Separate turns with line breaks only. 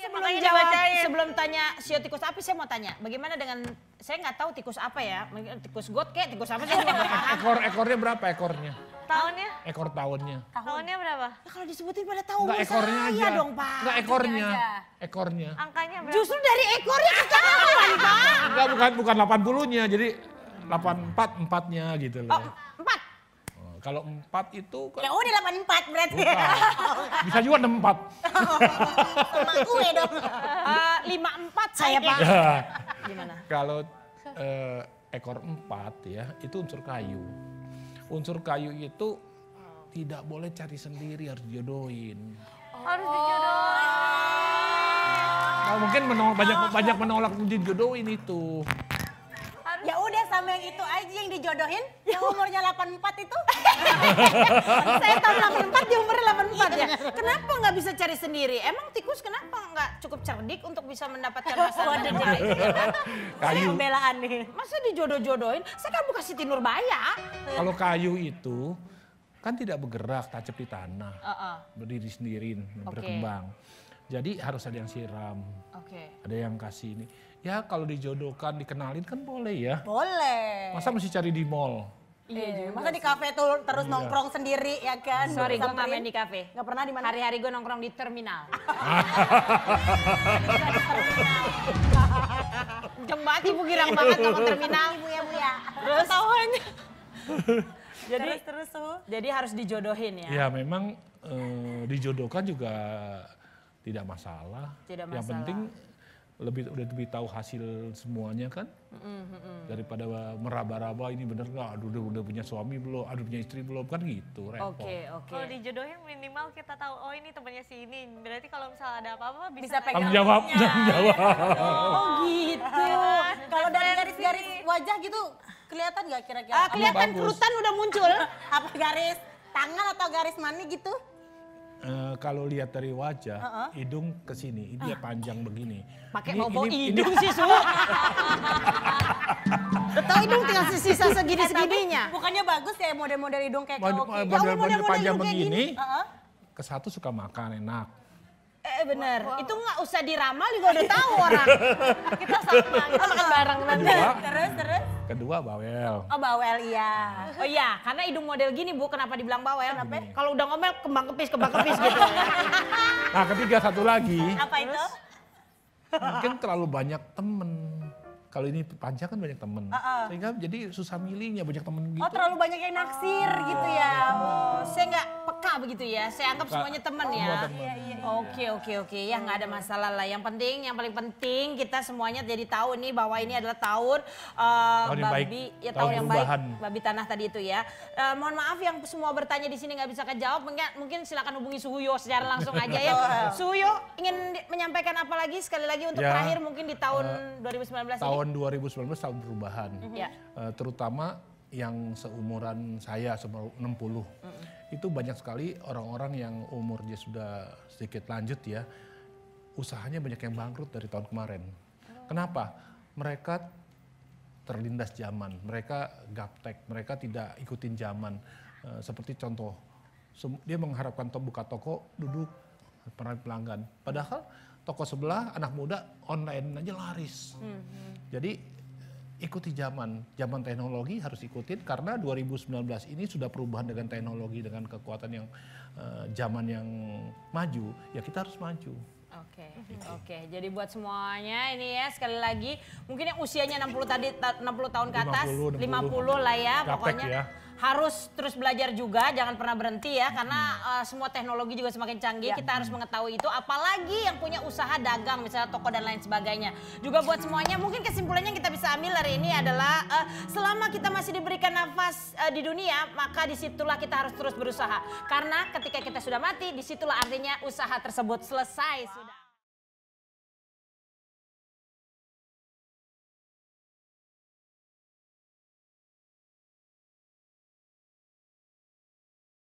iya, sebelum jawab, sebelum tanya sio tikus api saya mau tanya, bagaimana dengan saya nggak tahu tikus apa ya, tikus god kayak tikus apa sih?
Ekor ekornya berapa ekornya? Tahunnya? Ekor tahunnya.
Tahunnya berapa? Nah, kalau disebutin pada tahun Nggak ekornya iya aja. dong pak. Nggak ekornya. Ekornya. Angkanya berapa? Justru dari ekornya ke tahun pak.
Enggak bukan bukan 80 nya jadi 84 empatnya gitu loh. Oh, kalau empat itu... Kan-
ya udah delapan empat berarti. Bukan.
Bisa juga enam empat.
Sama gue dong. Eh, lima uh, empat saya Pak. Iya. Gimana?
Kalau uh, ekor empat ya, itu unsur kayu. Unsur kayu itu tidak boleh cari sendiri, harus jodohin. Harus dijodohin. Nah, mungkin menolak, banyak, banyak menolak jodohin itu
yang itu aja yang dijodohin? Ya. Yang umurnya 84 itu?
Saya tahun
84, dia umurnya 84 ya. Iya. Kenapa nggak bisa cari sendiri? Emang tikus kenapa nggak cukup cerdik untuk bisa mendapatkan pasangan yang baik?
Kayu. pembelaan
nih. Masa dijodoh-jodohin? Saya kan bukan Siti Nurbaya.
Kalau kayu itu kan tidak bergerak, tajam di tanah, uh -uh. berdiri sendiri, okay. berkembang. Jadi harus ada yang siram, okay. ada yang kasih ini. Ya kalau dijodohkan, dikenalin kan boleh ya.
Boleh. Masa
mesti cari di mall?
Iya, iya masa di kafe tuh terus iya. nongkrong sendiri ya kan? Sorry, gue gak main di kafe. Gak pernah di mana? Hari-hari gue nongkrong di terminal. Jembat ibu girang banget sama terminal ibu ya bu ya. Terus tahun. jadi terus, terus tuh. Jadi harus dijodohin ya. Ya
memang eh, dijodohkan juga tidak masalah.
Tidak masalah. Yang penting
lebih udah lebih tahu hasil semuanya kan mm -hmm. daripada meraba-raba ini bener nggak aduh udah, udah punya suami belum aduh punya istri belum kan gitu repot oke okay,
oke okay. kalau dijodohin minimal kita tahu oh ini temannya si ini berarti kalau misalnya ada apa-apa bisa, bisa pegang jawab iya, oh gitu kalau dari garis-garis wajah gitu kelihatan nggak kira-kira ah, kelihatan kerutan udah muncul apa garis tangan atau garis mani gitu
uh, kalau lihat dari wajah, uh -uh. hidung ke sini, dia ah. panjang begini.
Pakai ngomong ini, hidung ini... sih, Su. Tahu hidung tinggal sisa segini-segininya. Eh, bukannya bagus ya model-model
hidung kayak Mod eh, ya, Model-model ya, model, model panjang kayak begini, gini. Uh ke satu suka makan enak.
Eh, eh bener, wow, itu nggak usah diramal juga udah tahu orang. Kita sama, kita makan bareng nanti. Terus, terus
kedua bawel.
Oh bawel iya. Oh iya, karena hidung model gini Bu, kenapa dibilang bawel? Kenapa? Iya. Kalau udah ngomel kembang kepis, kembang kepis gitu.
nah ketiga satu lagi. Apa itu? mungkin terlalu banyak temen. Kalau ini panjang kan banyak temen, uh -uh. sehingga jadi susah milihnya banyak temen oh, gitu. Oh terlalu
banyak yang naksir uh, gitu ya. Iya. Oh, gitu ya. Saya anggap semuanya teman ya. Iya, iya, iya. Oke oke oke ya nggak ada masalah lah. Yang penting yang paling penting kita semuanya jadi tahu nih bahwa ini adalah tahun uh, babi baik, ya tahun, yang baik babi tanah tadi itu ya. Uh, mohon maaf yang semua bertanya di sini nggak bisa kejawab mungkin mungkin silakan hubungi Suyo secara langsung aja ya. Suyo ingin menyampaikan apa lagi sekali lagi untuk ya, terakhir mungkin di tahun uh, eh, 2019 tahun
ini? 2019 tahun perubahan. Uh -huh. uh, terutama yang seumuran saya, 60. Mm -hmm itu banyak sekali orang-orang yang umurnya sudah sedikit lanjut ya, usahanya banyak yang bangkrut dari tahun kemarin. Kenapa? Mereka terlindas zaman, mereka gaptek, mereka tidak ikutin zaman. Eh, seperti contoh, dia mengharapkan to buka toko, duduk pelanggan. Padahal toko sebelah anak muda online aja laris. Hmm, hmm. Jadi ikuti zaman. Zaman teknologi harus ikutin karena 2019 ini sudah perubahan dengan teknologi dengan kekuatan yang uh, zaman yang maju, ya kita harus maju.
Oke, okay. oke. Okay. Jadi buat semuanya ini ya sekali lagi mungkin yang usianya 60 tadi 60 tahun ke atas 50, 60, 50 lah ya pokoknya. Ya harus terus belajar juga, jangan pernah berhenti ya, karena uh, semua teknologi juga semakin canggih. Ya. Kita harus hmm. mengetahui itu, apalagi yang punya usaha dagang, misalnya toko dan lain sebagainya. Juga buat semuanya, mungkin kesimpulannya yang kita bisa ambil hari ini adalah uh, selama kita masih diberikan nafas uh, di dunia, maka disitulah kita harus terus berusaha. Karena ketika kita sudah mati, disitulah artinya usaha tersebut selesai sudah.